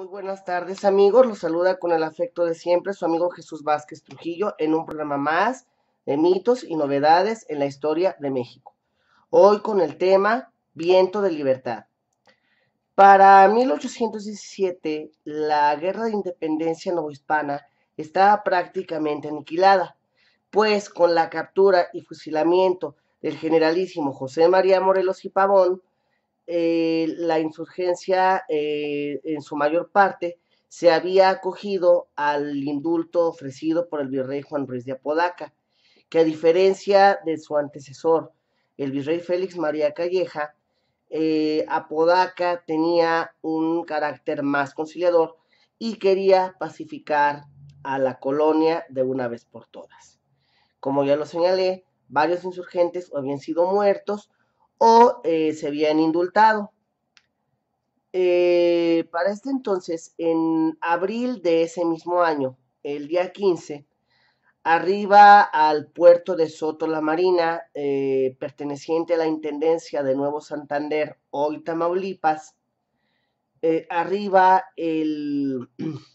Muy buenas tardes amigos, los saluda con el afecto de siempre su amigo Jesús Vázquez Trujillo en un programa más de mitos y novedades en la historia de México. Hoy con el tema Viento de Libertad. Para 1817, la guerra de independencia novohispana estaba prácticamente aniquilada, pues con la captura y fusilamiento del generalísimo José María Morelos y Pavón, eh, la insurgencia eh, en su mayor parte se había acogido al indulto ofrecido por el virrey Juan Ruiz de Apodaca, que a diferencia de su antecesor, el virrey Félix María Calleja, eh, Apodaca tenía un carácter más conciliador y quería pacificar a la colonia de una vez por todas. Como ya lo señalé, varios insurgentes habían sido muertos o eh, se habían indultado. Eh, para este entonces, en abril de ese mismo año, el día 15, arriba al puerto de Soto la Marina, eh, perteneciente a la Intendencia de Nuevo Santander, hoy Tamaulipas, arriba el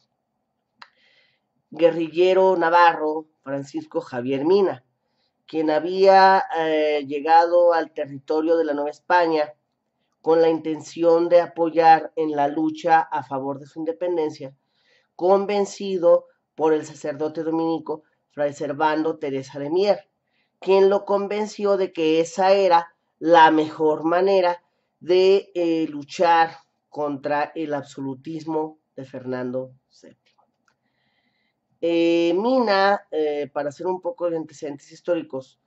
guerrillero navarro Francisco Javier Mina, quien había eh, llegado al territorio de la Nueva España con la intención de apoyar en la lucha a favor de su independencia, convencido por el sacerdote dominico Fray Servando Teresa de Mier, quien lo convenció de que esa era la mejor manera de eh, luchar contra el absolutismo de Fernando VII. Eh, Mina, eh, para hacer un poco de antecedentes históricos,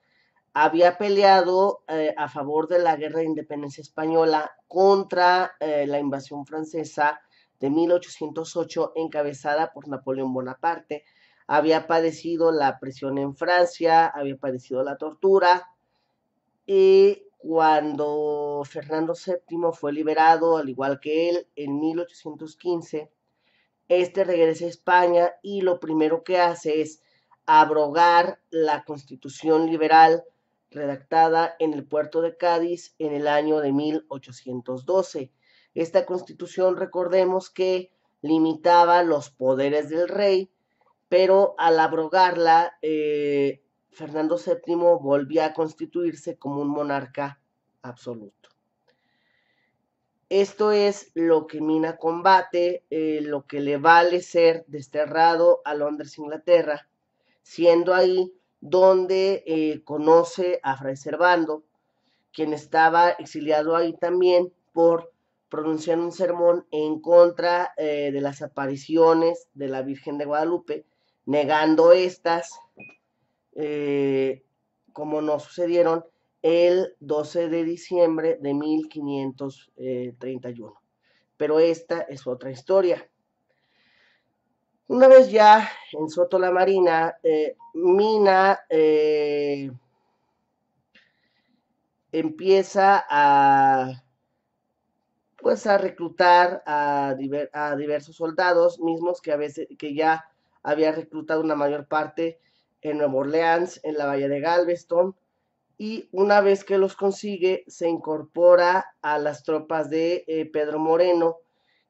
había peleado eh, a favor de la guerra de independencia española contra la invasión francesa de 1808 encabezada por Napoleón Bonaparte. Había padecido la presión en Francia, había padecido la tortura y cuando Fernando VII fue liberado, al igual que él, en 1815, este regresa a España y lo primero que hace es abrogar la constitución liberal redactada en el puerto de Cádiz en el año de 1812. Esta constitución, recordemos que limitaba los poderes del rey, pero al abrogarla, eh, Fernando VII volvía a constituirse como un monarca absoluto. Esto es lo que mina combate, eh, lo que le vale ser desterrado a Londres, Inglaterra, siendo ahí donde eh, conoce a Fray Servando, quien estaba exiliado ahí también por pronunciar un sermón en contra eh, de las apariciones de la Virgen de Guadalupe, negando estas como no sucedieron el 12 de diciembre de 1531. Eh, Pero esta es otra historia. Una vez ya en Soto la Marina, eh, Mina eh, empieza a, pues, a reclutar a, a, diversos soldados, mismos que a veces que ya había reclutado una mayor parte en Nueva Orleans, en la Bahía de Galveston, y una vez que los consigue se incorpora a las tropas de eh, Pedro Moreno,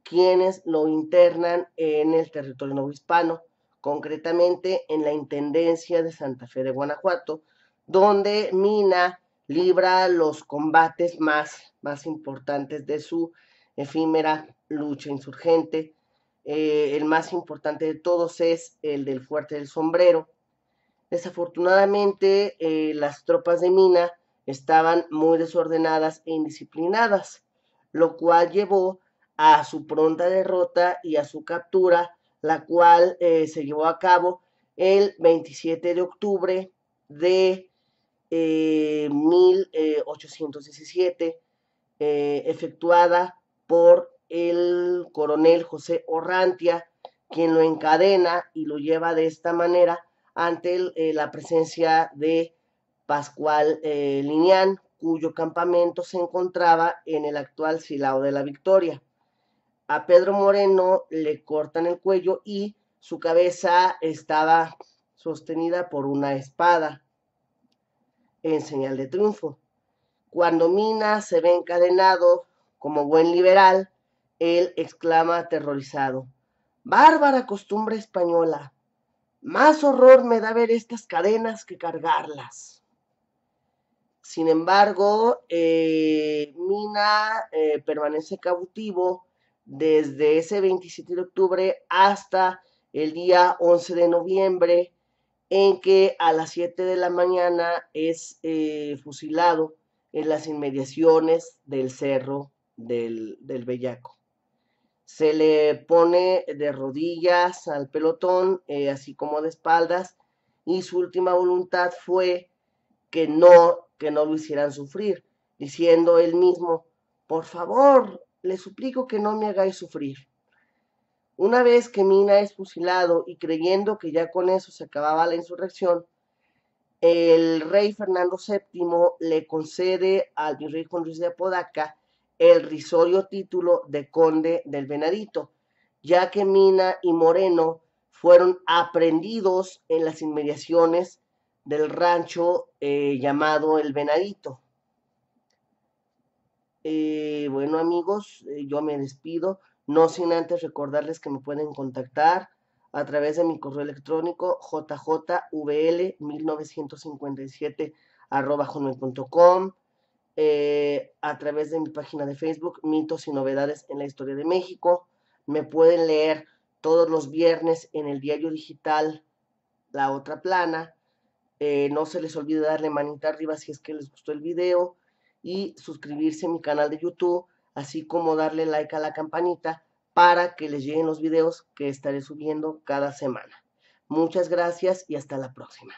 quienes lo internan en el territorio novohispano, concretamente en la Intendencia de Santa Fe de Guanajuato, donde Mina libra los combates más, más importantes de su efímera lucha insurgente. Eh, el más importante de todos es el del Fuerte del Sombrero, Desafortunadamente, eh, las tropas de Mina estaban muy desordenadas e indisciplinadas, lo cual llevó a su pronta derrota y a su captura, la cual eh, se llevó a cabo el 27 de octubre de 1817, eh, efectuada por el coronel José Orrantia, quien lo encadena y lo lleva de esta manera ante eh, la presencia de Pascual eh, Linián, cuyo campamento se encontraba en el actual Silao de la Victoria. A Pedro Moreno le cortan el cuello y su cabeza estaba sostenida por una espada en señal de triunfo. Cuando Mina se ve encadenado como buen liberal, él exclama aterrorizado, Bárbara costumbre española, más horror me da ver estas cadenas que cargarlas. Sin embargo, eh, Mina eh, permanece cautivo desde ese 27 de octubre hasta el día 11 de noviembre, en que a las 7 de la mañana es eh, fusilado en las inmediaciones del cerro del Bellaco se le pone de rodillas al pelotón, eh, así como de espaldas, y su última voluntad fue que no, que no lo hicieran sufrir, diciendo él mismo, por favor, le suplico que no me hagáis sufrir. Una vez que Mina es fusilado y creyendo que ya con eso se acababa la insurrección, el rey Fernando VII le concede al virrey Juan Luis de Apodaca el risorio título de conde del Venadito, ya que Mina y Moreno fueron aprendidos en las inmediaciones del rancho eh, llamado El Venadito. Eh, bueno amigos, eh, yo me despido, no sin antes recordarles que me pueden contactar a través de mi correo electrónico jjvl1957 arroba eh, a través de mi página de Facebook, Mitos y Novedades en la Historia de México. Me pueden leer todos los viernes en el diario digital La Otra Plana. Eh, no se les olvide darle manita arriba si es que les gustó el video y suscribirse a mi canal de YouTube, así como darle like a la campanita para que les lleguen los videos que estaré subiendo cada semana. Muchas gracias y hasta la próxima.